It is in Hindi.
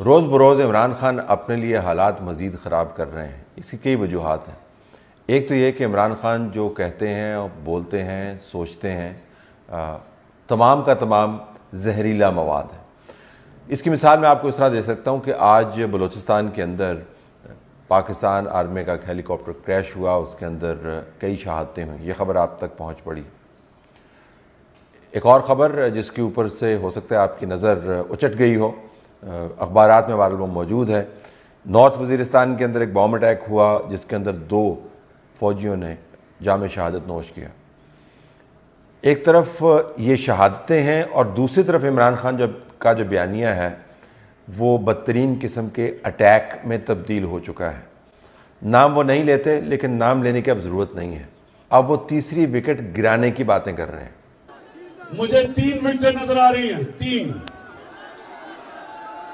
रोज़ बरोज़ इमरान खान अपने लिए हालात मज़ीद ख़राब कर रहे हैं इसकी कई वजूहत हैं एक तो ये कि इमरान खान जो कहते हैं और बोलते हैं सोचते हैं तमाम का तमाम जहरीला मवाद है इसकी मिसाल मैं आपको इस तरह दे सकता हूँ कि आज बलूचिस्तान के अंदर पाकिस्तान आर्मी का एक हेलीकॉप्टर क्रैश हुआ उसके अंदर कई शहादतें हुई ये खबर आप तक पहुँच पड़ी एक और ख़बर जिसके ऊपर से हो सकता है आपकी नज़र उचट गई हो अखबार में वायरल बम मौजूद है नॉर्थ वजीरस्तान के अंदर एक बॉम्ब अटैक हुआ जिसके अंदर दो फौजियों ने जाम शहादत नोश किया एक तरफ ये शहादतें हैं और दूसरी तरफ इमरान खान जब का जो बयानिया है वो बदतरीन किस्म के अटैक में तब्दील हो चुका है नाम वो नहीं लेते लेकिन नाम लेने की अब ज़रूरत नहीं है अब वो तीसरी विकेट गिराने की बातें कर रहे हैं मुझे तीन विकेट नजर आ रही हैं तीन